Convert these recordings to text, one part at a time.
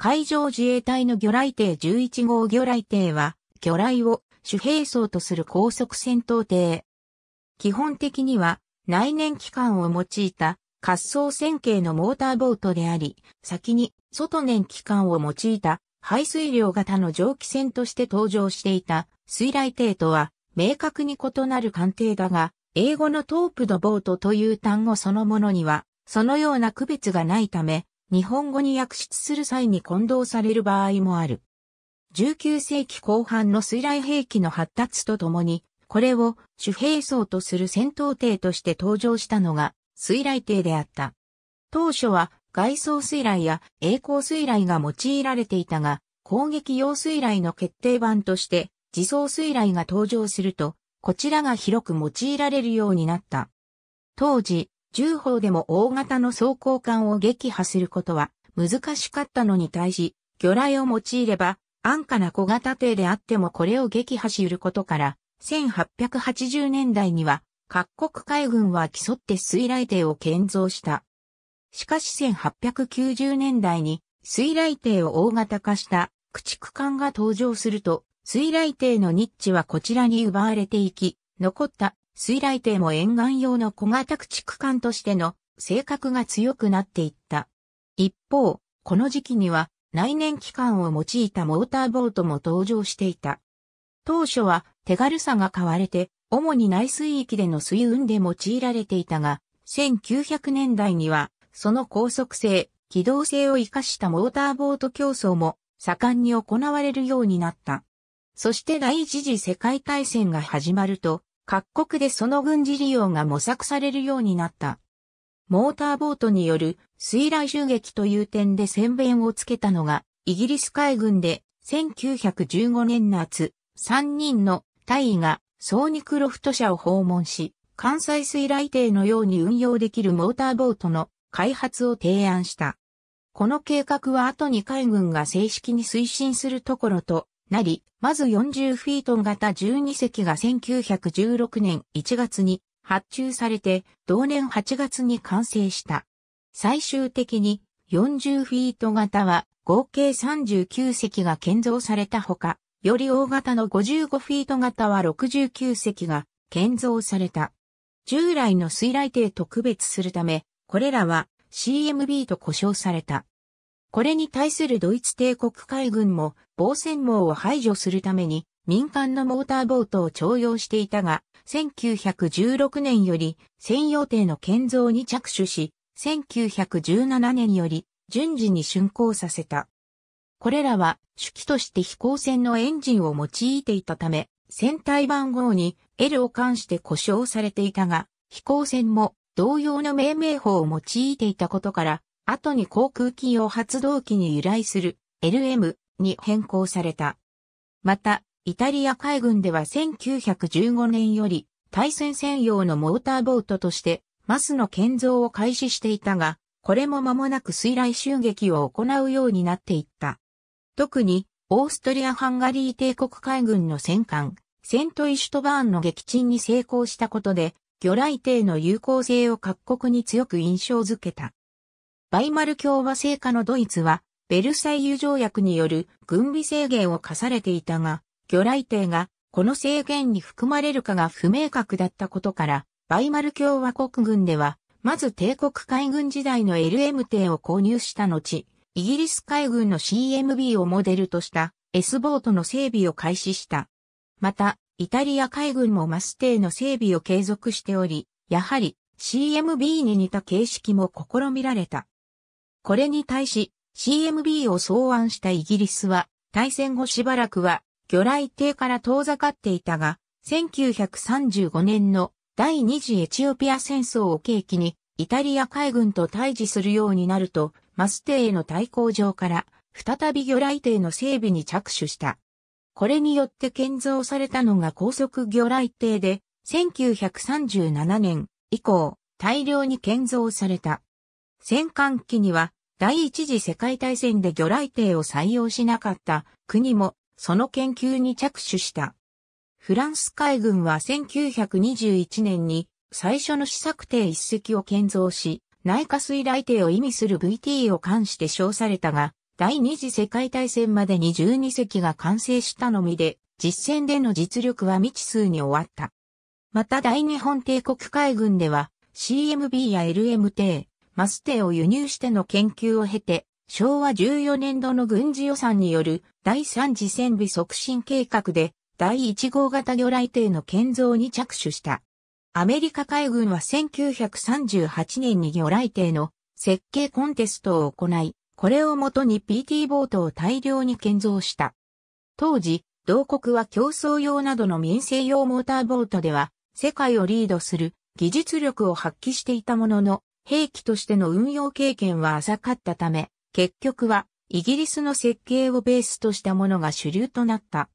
海上自衛隊の魚雷艇11号魚雷艇は、魚雷を主兵装とする高速戦闘艇。基本的には内燃機関を用いた滑走線形のモーターボートであり、先に外燃機関を用いた排水量型の蒸気船として登場していた水雷艇とは明確に異なる艦艇だが、英語のトープドボートという単語そのものには、そのような区別がないため、日本語に訳出する際に混同される場合もある。19世紀後半の水雷兵器の発達とともに、これを主兵装とする戦闘艇として登場したのが水雷艇であった。当初は外装水雷や栄光水雷が用いられていたが、攻撃用水雷の決定版として自走水雷が登場すると、こちらが広く用いられるようになった。当時、重砲でも大型の装甲艦を撃破することは難しかったのに対し、魚雷を用いれば安価な小型艇であってもこれを撃破し得ることから、1880年代には各国海軍は競って水雷艇を建造した。しかし1890年代に水雷艇を大型化した駆逐艦が登場すると、水雷艇のニッチはこちらに奪われていき、残った水雷艇も沿岸用の小型駆逐艦としての性格が強くなっていった。一方、この時期には内燃機関を用いたモーターボートも登場していた。当初は手軽さが買われて、主に内水域での水運で用いられていたが、1900年代には、その高速性、機動性を活かしたモーターボート競争も盛んに行われるようになった。そして第一次世界大戦が始まると、各国でその軍事利用が模索されるようになった。モーターボートによる水雷襲撃という点で宣弁をつけたのが、イギリス海軍で1915年夏、3人の大尉がソーニクロフト社を訪問し、関西水雷艇のように運用できるモーターボートの開発を提案した。この計画は後に海軍が正式に推進するところとなり、まず40フィートン型12隻が1916年1月に発注されて、同年8月に完成した。最終的に40フィート型は合計39隻が建造されたほか、より大型の55フィート型は69隻が建造された。従来の水雷艇と区別するため、これらは CMB と呼称された。これに対するドイツ帝国海軍も防戦網を排除するために民間のモーターボートを徴用していたが、1916年より専用艇の建造に着手し、1917年より順次に竣工させた。これらは主機として飛行船のエンジンを用いていたため、船体番号に L を冠して故障されていたが、飛行船も同様の命名法を用いていたことから、後に航空機用発動機に由来する LM に変更された。また、イタリア海軍では1915年より対戦専用のモーターボートとしてマスの建造を開始していたが、これも間もなく水雷襲撃を行うようになっていった。特に、オーストリア・ハンガリー帝国海軍の戦艦、セント・イシュトバーンの撃沈に成功したことで、魚雷艇の有効性を各国に強く印象づけた。バイマル共和制下のドイツは、ベルサイユ条約による軍備制限を課されていたが、魚雷艇がこの制限に含まれるかが不明確だったことから、バイマル共和国軍では、まず帝国海軍時代の LM 艇を購入した後、イギリス海軍の CMB をモデルとした S ボートの整備を開始した。また、イタリア海軍もマス艇の整備を継続しており、やはり CMB に似た形式も試みられた。これに対し、CMB を草案したイギリスは、大戦後しばらくは、魚雷艇から遠ざかっていたが、1935年の第二次エチオピア戦争を契機に、イタリア海軍と対峙するようになると、マステへの対抗上から、再び魚雷艇の整備に着手した。これによって建造されたのが高速魚雷艇で、1937年以降、大量に建造された。戦艦機には、第一次世界大戦で魚雷艇を採用しなかった国もその研究に着手した。フランス海軍は1921年に最初の試作艇一隻を建造し、内科水雷艇を意味する VT を冠して称されたが、第二次世界大戦までに12隻が完成したのみで、実戦での実力は未知数に終わった。また大日本帝国海軍では CMB や LMT、マステを輸入しての研究を経て、昭和14年度の軍事予算による第3次戦備促進計画で第1号型魚雷艇の建造に着手した。アメリカ海軍は1938年に魚雷艇の設計コンテストを行い、これをもとに PT ボートを大量に建造した。当時、同国は競争用などの民生用モーターボートでは世界をリードする技術力を発揮していたものの、兵器としての運用経験は浅かったため、結局はイギリスの設計をベースとしたものが主流となった。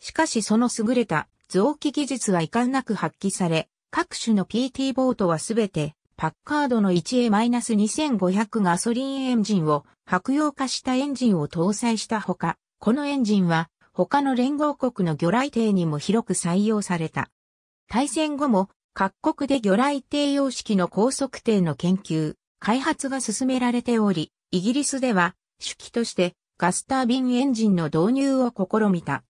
しかしその優れた臓器技術は遺憾なく発揮され、各種の PT ボートはすべてパッカードの 1A-2500 ガソリンエンジンを白用化したエンジンを搭載したほか、このエンジンは他の連合国の魚雷艇にも広く採用された。対戦後も各国で魚雷艇様式の高速艇の研究、開発が進められており、イギリスでは主機としてガスタービンエンジンの導入を試みた。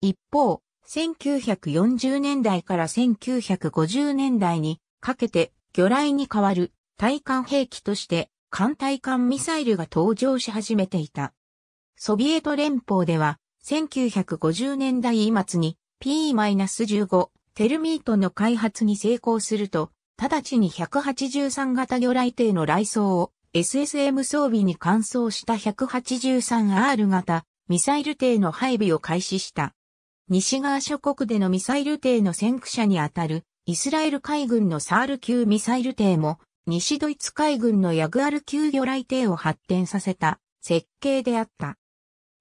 一方、1940年代から1950年代にかけて魚雷に代わる対艦兵器として艦対艦ミサイルが登場し始めていた。ソビエト連邦では1950年代末に P-15 テルミートの開発に成功すると、直ちに183型魚雷艇の雷装を SSM 装備に換装した 183R 型ミサイル艇の配備を開始した。西側諸国でのミサイル艇の先駆者にあたるイスラエル海軍のサール級ミサイル艇も西ドイツ海軍のヤグアル級魚雷艇を発展させた設計であった。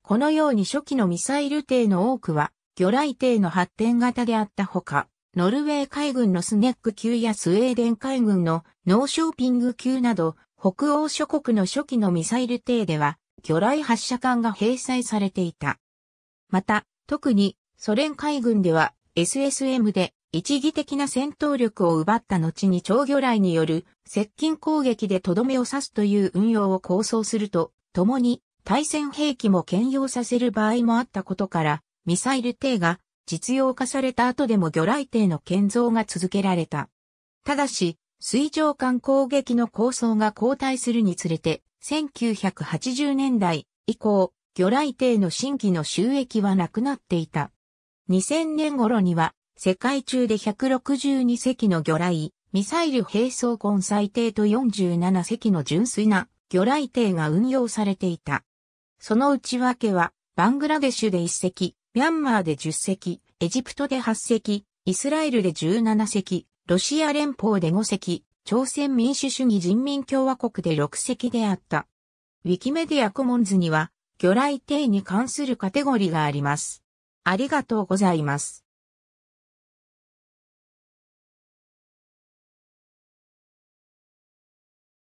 このように初期のミサイル艇の多くは魚雷艇の発展型であったほか、ノルウェー海軍のスネック級やスウェーデン海軍のノーショーピング級など、北欧諸国の初期のミサイル艇では、魚雷発射管が閉鎖されていた。また、特にソ連海軍では SSM で一義的な戦闘力を奪った後に超魚雷による接近攻撃でとどめを刺すという運用を構想すると、共に対戦兵器も兼用させる場合もあったことから、ミサイル艇が実用化された後でも魚雷艇の建造が続けられた。ただし、水上艦攻撃の構想が後退するにつれて、1980年代以降、魚雷艇の新規の収益はなくなっていた。2000年頃には、世界中で162隻の魚雷、ミサイル兵装根最低と47隻の純粋な魚雷艇が運用されていた。その内訳は、バングラデシュで1隻、ミャンマーで10隻、エジプトで8隻、イスラエルで17隻、ロシア連邦で5隻、朝鮮民主主義人民共和国で6隻であった。ウィキメディアコモンズには、魚雷艇に関するカテゴリーがあります。ありがとうございます。